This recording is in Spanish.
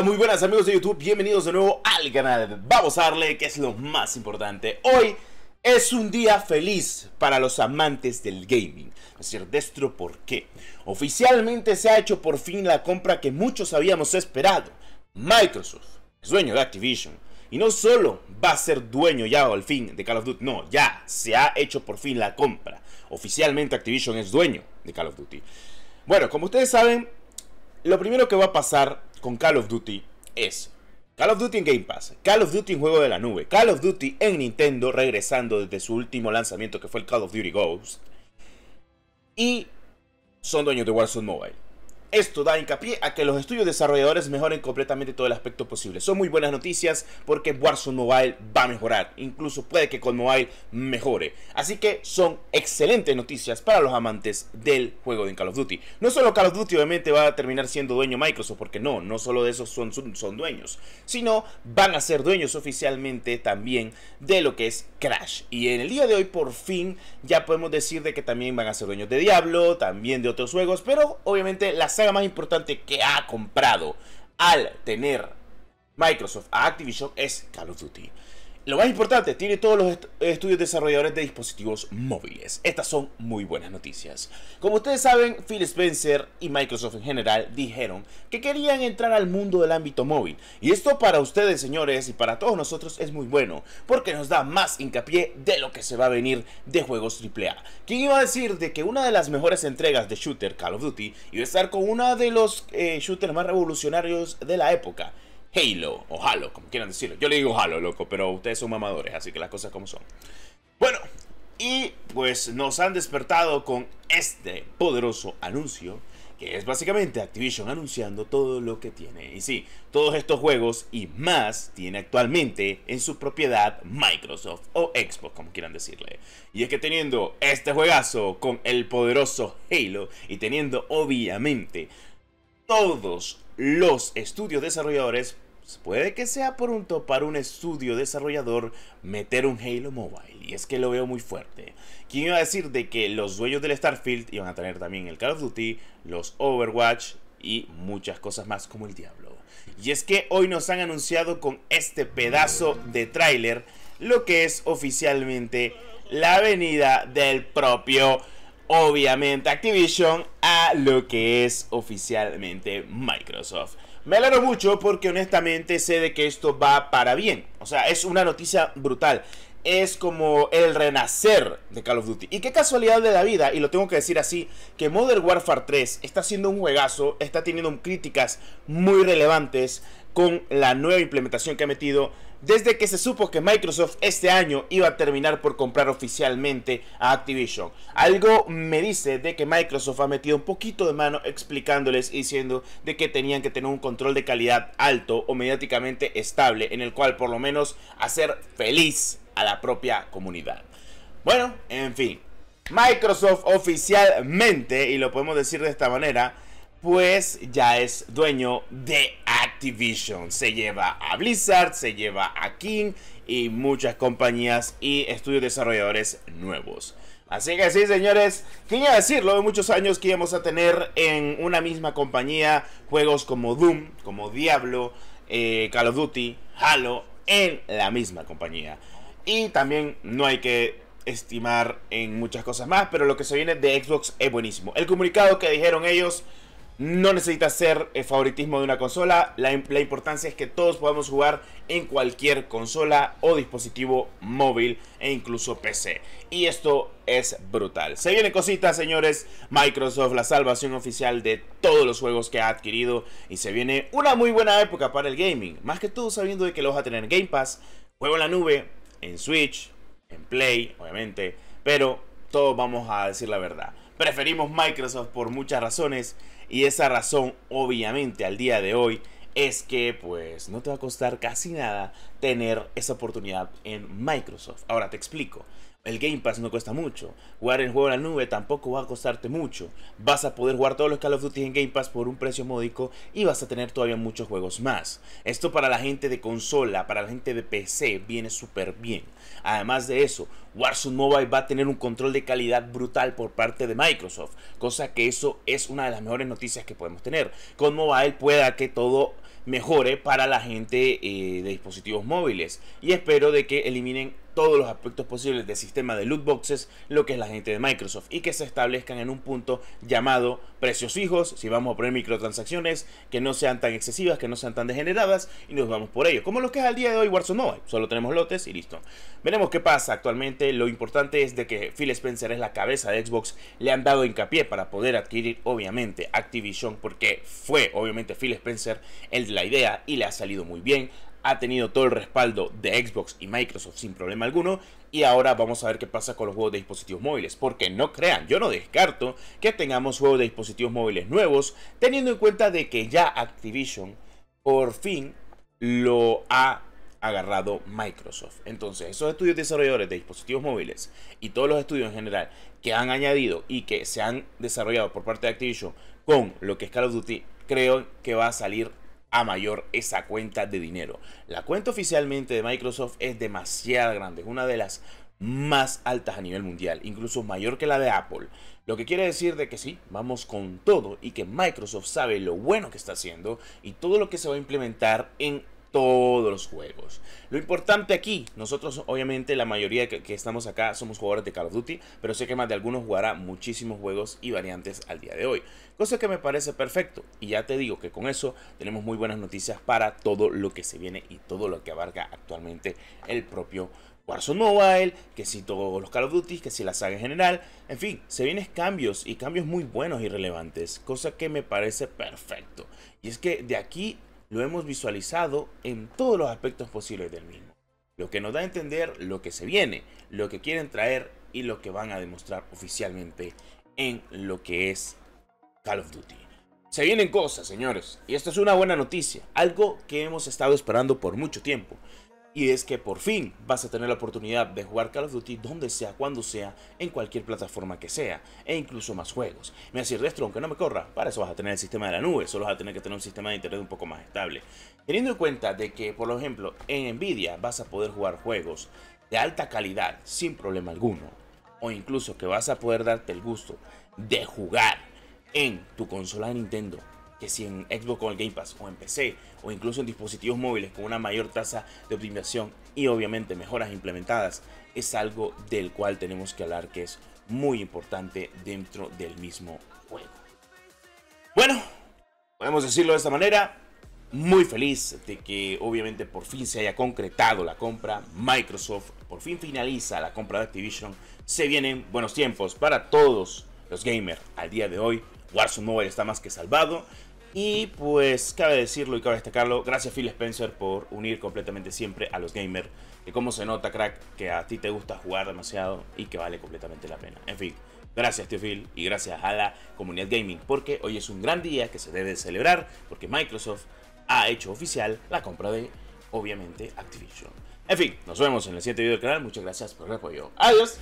muy buenas amigos de YouTube, bienvenidos de nuevo al canal. Vamos a darle que es lo más importante. Hoy es un día feliz para los amantes del gaming. Es decir, destro, ¿por qué? Oficialmente se ha hecho por fin la compra que muchos habíamos esperado. Microsoft es dueño de Activision. Y no solo va a ser dueño ya al fin de Call of Duty, no, ya se ha hecho por fin la compra. Oficialmente Activision es dueño de Call of Duty. Bueno, como ustedes saben, lo primero que va a pasar con Call of Duty es Call of Duty en Game Pass, Call of Duty en juego de la nube, Call of Duty en Nintendo regresando desde su último lanzamiento que fue el Call of Duty Ghost y son dueños de Warzone Mobile. Esto da hincapié a que los estudios desarrolladores mejoren completamente todo el aspecto posible. Son muy buenas noticias porque Warzone Mobile va a mejorar. Incluso puede que con Mobile mejore. Así que son excelentes noticias para los amantes del juego de Call of Duty. No solo Call of Duty obviamente va a terminar siendo dueño Microsoft, porque no, no solo de esos son, son, dueños, sino van a ser dueños oficialmente también de lo que es Crash. Y en el día de hoy por fin ya podemos decir de que también van a ser dueños de Diablo, también de otros juegos, pero obviamente las más importante que ha comprado al tener Microsoft a Activision es Call of Duty. Lo más importante, tiene todos los estudios desarrolladores de dispositivos móviles. Estas son muy buenas noticias. Como ustedes saben, Phil Spencer y Microsoft en general dijeron que querían entrar al mundo del ámbito móvil. Y esto para ustedes, señores, y para todos nosotros es muy bueno, porque nos da más hincapié de lo que se va a venir de juegos AAA. ¿Quién iba a decir de que una de las mejores entregas de shooter Call of Duty iba a estar con uno de los eh, shooters más revolucionarios de la época? Halo o Halo, como quieran decirlo. Yo le digo Halo, loco, pero ustedes son mamadores, así que las cosas como son. Bueno, y pues nos han despertado con este poderoso anuncio, que es básicamente Activision anunciando todo lo que tiene. Y sí, todos estos juegos y más tiene actualmente en su propiedad Microsoft o Xbox, como quieran decirle. Y es que teniendo este juegazo con el poderoso Halo y teniendo obviamente todos los estudios desarrolladores, puede que sea pronto para un estudio desarrollador meter un Halo Mobile. Y es que lo veo muy fuerte. ¿Quién iba a decir de que los dueños del Starfield iban a tener también el Call of Duty, los Overwatch y muchas cosas más como el diablo? Y es que hoy nos han anunciado con este pedazo de tráiler lo que es oficialmente la venida del propio obviamente Activision a lo que es oficialmente Microsoft. Me alegro mucho porque honestamente sé de que esto va para bien. O sea, es una noticia brutal. Es como el renacer de Call of Duty. Y qué casualidad de la vida, y lo tengo que decir así, que Modern Warfare 3 está siendo un juegazo, está teniendo críticas muy relevantes con la nueva implementación que ha metido desde que se supo que Microsoft este año iba a terminar por comprar oficialmente a Activision. Algo me dice de que Microsoft ha metido un poquito de mano explicándoles y diciendo de que tenían que tener un control de calidad alto o mediáticamente estable en el cual por lo menos hacer feliz a la propia comunidad. Bueno, en fin. Microsoft oficialmente, y lo podemos decir de esta manera, pues ya es dueño de se lleva a Blizzard, se lleva a King y muchas compañías y estudios desarrolladores nuevos. Así que sí, señores, quería decirlo, de muchos años que íbamos a tener en una misma compañía juegos como Doom, como Diablo, eh, Call of Duty, Halo, en la misma compañía. Y también no hay que estimar en muchas cosas más, pero lo que se viene de Xbox es buenísimo. El comunicado que dijeron ellos no necesita ser el eh, favoritismo de una consola, la, importancia es que todos podamos jugar en cualquier consola o dispositivo móvil e incluso PC. Y esto es brutal. Se viene cositas, señores. Microsoft, la salvación oficial de todos los juegos que ha adquirido. Y se viene una muy buena época para el gaming. Más que todo sabiendo de que lo vas a tener en Game Pass, juego en la nube, en Switch, en Play, obviamente. Pero todos vamos a decir la verdad. Preferimos Microsoft por muchas razones y esa razón, obviamente, al día de hoy es que pues no te va a costar casi nada tener esa oportunidad en Microsoft. Ahora te explico. El Game Pass no cuesta mucho. Jugar el juego en la nube tampoco va a costarte mucho. Vas a poder jugar todos los Call of Duty en Game Pass por un precio módico y vas a tener todavía muchos juegos más. Esto para la gente de consola, para la gente de PC, viene súper bien. Además de eso, Warzone Mobile va a tener un control de calidad brutal por parte de Microsoft, cosa que eso es una de las mejores noticias que podemos tener. Con Mobile pueda que todo mejore para la gente eh, de dispositivos móviles y espero de que eliminen todos los aspectos posibles del sistema de loot boxes, lo que es la gente de Microsoft, y que se establezcan en un punto llamado precios fijos, si vamos a poner microtransacciones que no sean tan excesivas, que no sean tan degeneradas, y nos vamos por ello, como lo que es al día de hoy Warzone Mobile, solo tenemos lotes y listo. Veremos qué pasa actualmente, lo importante es de que Phil Spencer es la cabeza de Xbox, le han dado hincapié para poder adquirir obviamente Activision, porque fue obviamente Phil Spencer el de la idea y le ha salido muy bien, ha tenido todo el respaldo de Xbox y Microsoft sin problema alguno. Y ahora vamos a ver qué pasa con los juegos de dispositivos móviles. Porque no crean, yo no descarto que tengamos juegos de dispositivos móviles nuevos, teniendo en cuenta de que ya Activision por fin lo ha agarrado Microsoft. Entonces, esos estudios desarrolladores de dispositivos móviles y todos los estudios en general que han añadido y que se han desarrollado por parte de Activision con lo que es Call of Duty, creo que va a salir a mayor esa cuenta de dinero. La cuenta oficialmente de Microsoft es demasiado grande, es una de las más altas a nivel mundial, incluso mayor que la de Apple. Lo que quiere decir de que sí, vamos con todo y que Microsoft sabe lo bueno que está haciendo y todo lo que se va a implementar en todos los juegos. Lo importante aquí, nosotros obviamente la mayoría que, estamos acá somos jugadores de Call of Duty, pero sé que más de algunos jugará muchísimos juegos y variantes al día de hoy. Cosa que me parece perfecto y ya te digo que con eso tenemos muy buenas noticias para todo lo que se viene y todo lo que abarca actualmente el propio Warzone Mobile, que si todos los Call of Duty, que si la saga en general, en fin, se vienen cambios y cambios muy buenos y relevantes, cosa que me parece perfecto. Y es que de aquí lo hemos visualizado en todos los aspectos posibles del mismo, lo que nos da a entender lo que se viene, lo que quieren traer y lo que van a demostrar oficialmente en lo que es Call of Duty. Se vienen cosas, señores, y esto es una buena noticia, algo que hemos estado esperando por mucho tiempo. Y es que por fin vas a tener la oportunidad de jugar Call of Duty donde sea, cuando sea, en cualquier plataforma que sea, e incluso más juegos. Me decir, Destro, aunque no me corra, para eso vas a tener el sistema de la nube, solo vas a tener que tener un sistema de internet un poco más estable. Teniendo en cuenta de que, por ejemplo, en Nvidia vas a poder jugar juegos de alta calidad sin problema alguno, o incluso que vas a poder darte el gusto de jugar en tu consola de Nintendo que si en Xbox con el Game Pass o en PC o incluso en dispositivos móviles con una mayor tasa de optimización y obviamente mejoras implementadas, es algo del cual tenemos que hablar que es muy importante dentro del mismo juego. Bueno, podemos decirlo de esta manera. Muy feliz de que obviamente por fin se haya concretado la compra. Microsoft por fin finaliza la compra de Activision. Se vienen buenos tiempos para todos los gamers al día de hoy. Warzone Mobile está más que salvado. Y pues cabe decirlo y cabe destacarlo, gracias Phil Spencer por unir completamente siempre a los gamers. Que como se nota, crack, que a ti te gusta jugar demasiado y que vale completamente la pena. En fin, gracias tío Phil y gracias a la comunidad gaming, porque hoy es un gran día que se debe celebrar, porque Microsoft ha hecho oficial la compra de, obviamente, Activision. En fin, nos vemos en el siguiente video del canal. Muchas gracias por el apoyo. Adiós.